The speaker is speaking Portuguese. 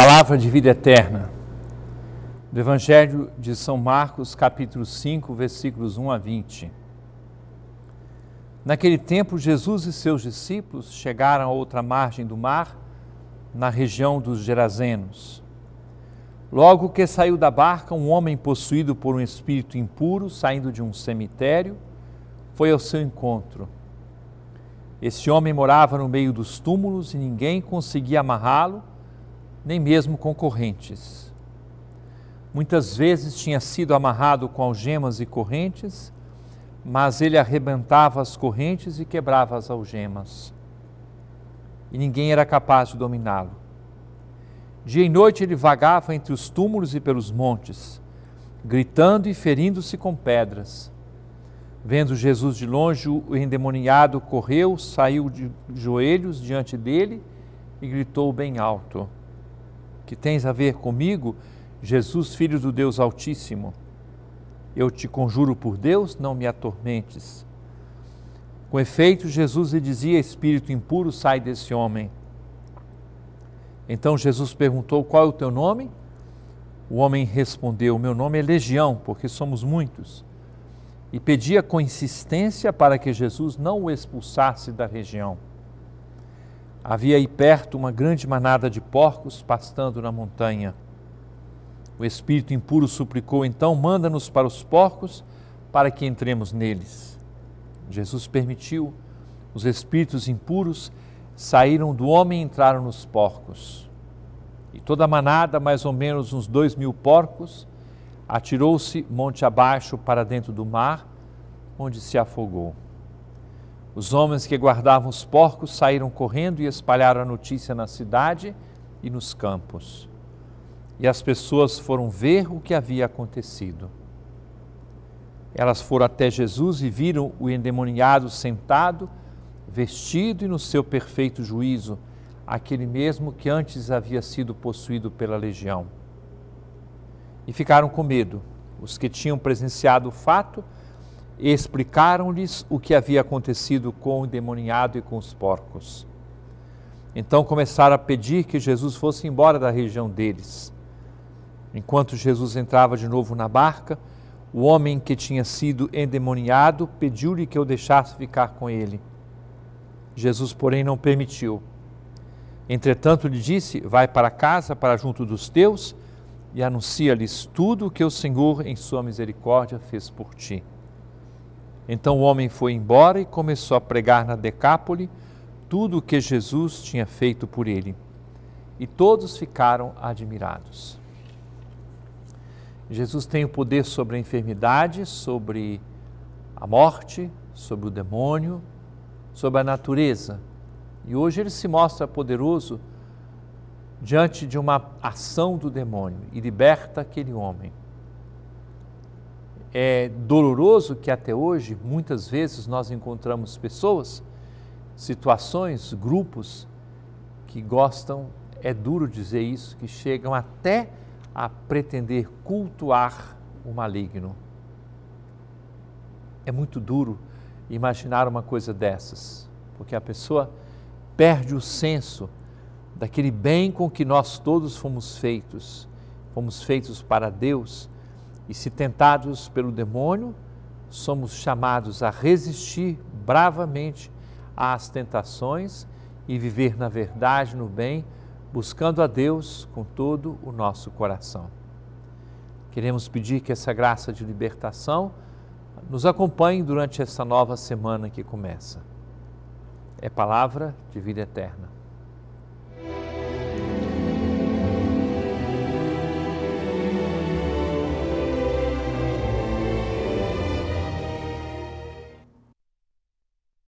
Palavra de vida eterna. Do Evangelho de São Marcos, capítulo 5, versículos 1 a 20. Naquele tempo, Jesus e seus discípulos chegaram a outra margem do mar, na região dos Gerazenos. Logo que saiu da barca, um homem possuído por um espírito impuro, saindo de um cemitério, foi ao seu encontro. Esse homem morava no meio dos túmulos e ninguém conseguia amarrá-lo nem mesmo com correntes. Muitas vezes tinha sido amarrado com algemas e correntes, mas ele arrebentava as correntes e quebrava as algemas. E ninguém era capaz de dominá-lo. Dia e noite ele vagava entre os túmulos e pelos montes, gritando e ferindo-se com pedras. Vendo Jesus de longe, o endemoniado correu, saiu de joelhos diante dele e gritou bem alto: que tens a ver comigo, Jesus, Filho do Deus Altíssimo. Eu te conjuro por Deus, não me atormentes. Com efeito, Jesus lhe dizia: Espírito impuro, sai desse homem. Então Jesus perguntou: Qual é o teu nome? O homem respondeu: Meu nome é Legião, porque somos muitos. E pedia com insistência para que Jesus não o expulsasse da região. Havia aí perto uma grande manada de porcos pastando na montanha. O espírito impuro suplicou então: manda-nos para os porcos para que entremos neles. Jesus permitiu, os espíritos impuros saíram do homem e entraram nos porcos. E toda a manada, mais ou menos uns dois mil porcos, atirou-se monte abaixo para dentro do mar, onde se afogou. Os homens que guardavam os porcos saíram correndo e espalharam a notícia na cidade e nos campos. E as pessoas foram ver o que havia acontecido. Elas foram até Jesus e viram o endemoniado sentado, vestido e no seu perfeito juízo, aquele mesmo que antes havia sido possuído pela legião. E ficaram com medo. Os que tinham presenciado o fato explicaram-lhes o que havia acontecido com o endemoniado e com os porcos. Então começaram a pedir que Jesus fosse embora da região deles. Enquanto Jesus entrava de novo na barca, o homem que tinha sido endemoniado pediu-lhe que o deixasse ficar com ele. Jesus, porém, não permitiu. Entretanto, lhe disse: Vai para casa, para junto dos teus, e anuncia-lhes tudo o que o Senhor, em sua misericórdia, fez por ti. Então o homem foi embora e começou a pregar na Decápole tudo o que Jesus tinha feito por ele. E todos ficaram admirados. Jesus tem o poder sobre a enfermidade, sobre a morte, sobre o demônio, sobre a natureza. E hoje ele se mostra poderoso diante de uma ação do demônio e liberta aquele homem é doloroso que até hoje muitas vezes nós encontramos pessoas, situações, grupos que gostam, é duro dizer isso, que chegam até a pretender cultuar o maligno. É muito duro imaginar uma coisa dessas, porque a pessoa perde o senso daquele bem com que nós todos fomos feitos. Fomos feitos para Deus e se tentados pelo demônio, somos chamados a resistir bravamente às tentações e viver na verdade, no bem, buscando a Deus com todo o nosso coração. Queremos pedir que essa graça de libertação nos acompanhe durante essa nova semana que começa. É palavra de vida eterna.